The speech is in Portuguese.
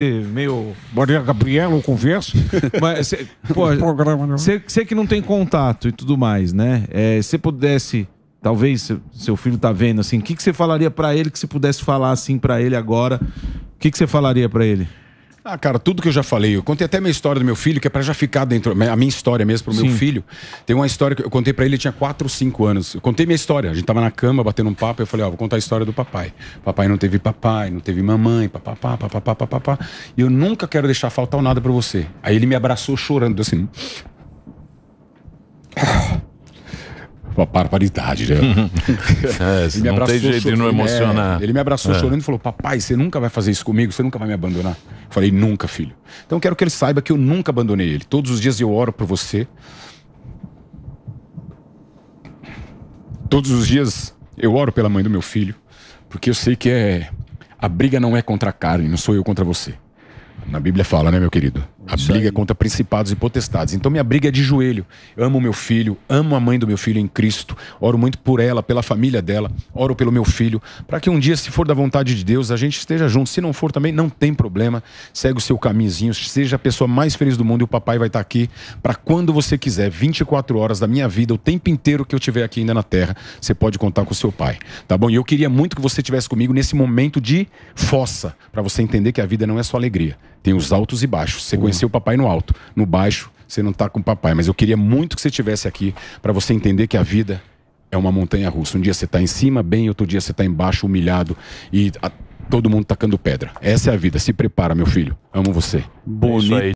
meio Maria Gabriela converso, mas pô, você né? que não tem contato e tudo mais né é, você pudesse talvez seu filho tá vendo assim o que você falaria para ele que se pudesse falar assim para ele agora o que que você falaria para ele ah, cara, tudo que eu já falei. Eu contei até minha história do meu filho, que é para já ficar dentro. A minha história mesmo pro meu filho. Tem uma história que eu contei para ele, ele tinha 4, 5 anos. Eu contei minha história. A gente tava na cama, batendo um papo. Eu falei, ó, vou contar a história do papai. Papai não teve papai, não teve mamãe, papapá, papapá, papapá. E eu nunca quero deixar faltar nada para você. Aí ele me abraçou chorando, assim. uma barbaridade, né? é, não abraçou, tem jeito chorando, de não emocionar. É, ele me abraçou é. chorando e falou: Papai, você nunca vai fazer isso comigo, você nunca vai me abandonar. Eu falei: Nunca, filho. Então quero que ele saiba que eu nunca abandonei ele. Todos os dias eu oro por você. Todos os dias eu oro pela mãe do meu filho, porque eu sei que é a briga não é contra a carne, não sou eu contra você. Na Bíblia fala, né, meu querido? A Isso briga aí. contra principados e potestades. Então minha briga é de joelho. Amo meu filho, amo a mãe do meu filho em Cristo. Oro muito por ela, pela família dela, oro pelo meu filho, para que um dia, se for da vontade de Deus, a gente esteja junto. Se não for também, não tem problema. Segue o seu caminhozinho, seja a pessoa mais feliz do mundo e o papai vai estar aqui para quando você quiser, 24 horas da minha vida, o tempo inteiro que eu tiver aqui ainda na terra, você pode contar com o seu pai, tá bom? E eu queria muito que você estivesse comigo nesse momento de fossa, para você entender que a vida não é só alegria, tem os altos e baixos. Sequência ser o papai no alto. No baixo, você não está com o papai. Mas eu queria muito que você estivesse aqui para você entender que a vida é uma montanha russa. Um dia você está em cima, bem, outro dia você está embaixo, humilhado e a, todo mundo tacando pedra. Essa é a vida. Se prepara, meu filho. Amo você. É Bonito. É